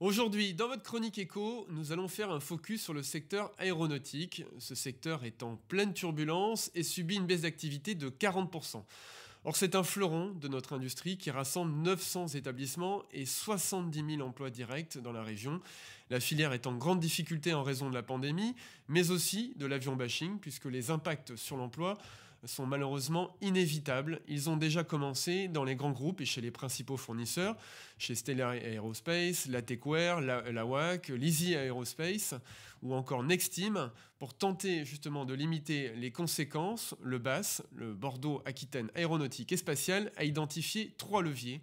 Aujourd'hui, dans votre chronique écho, nous allons faire un focus sur le secteur aéronautique. Ce secteur est en pleine turbulence et subit une baisse d'activité de 40%. Or, c'est un fleuron de notre industrie qui rassemble 900 établissements et 70 000 emplois directs dans la région. La filière est en grande difficulté en raison de la pandémie, mais aussi de l'avion bashing, puisque les impacts sur l'emploi sont malheureusement inévitables. Ils ont déjà commencé dans les grands groupes et chez les principaux fournisseurs, chez Stellar Aerospace, la Techware, la, la WAC, Aerospace ou encore Nexteam pour tenter justement de limiter les conséquences. Le BAS, le Bordeaux Aquitaine Aéronautique et Spatiale, a identifié trois leviers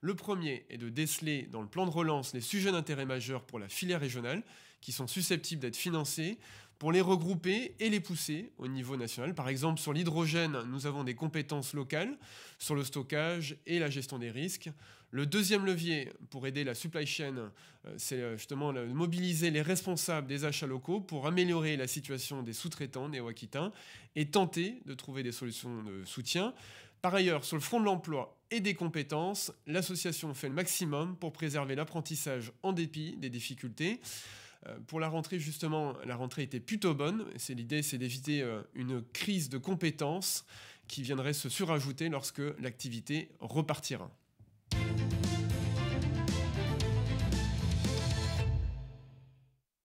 le premier est de déceler dans le plan de relance les sujets d'intérêt majeur pour la filière régionale qui sont susceptibles d'être financés pour les regrouper et les pousser au niveau national. Par exemple, sur l'hydrogène, nous avons des compétences locales sur le stockage et la gestion des risques. Le deuxième levier pour aider la supply chain, euh, c'est euh, justement de mobiliser les responsables des achats locaux pour améliorer la situation des sous-traitants néo-aquitains et tenter de trouver des solutions de soutien. Par ailleurs, sur le front de l'emploi et des compétences, l'association fait le maximum pour préserver l'apprentissage en dépit des difficultés. Euh, pour la rentrée, justement, la rentrée était plutôt bonne. C'est l'idée, c'est d'éviter euh, une crise de compétences qui viendrait se surajouter lorsque l'activité repartira.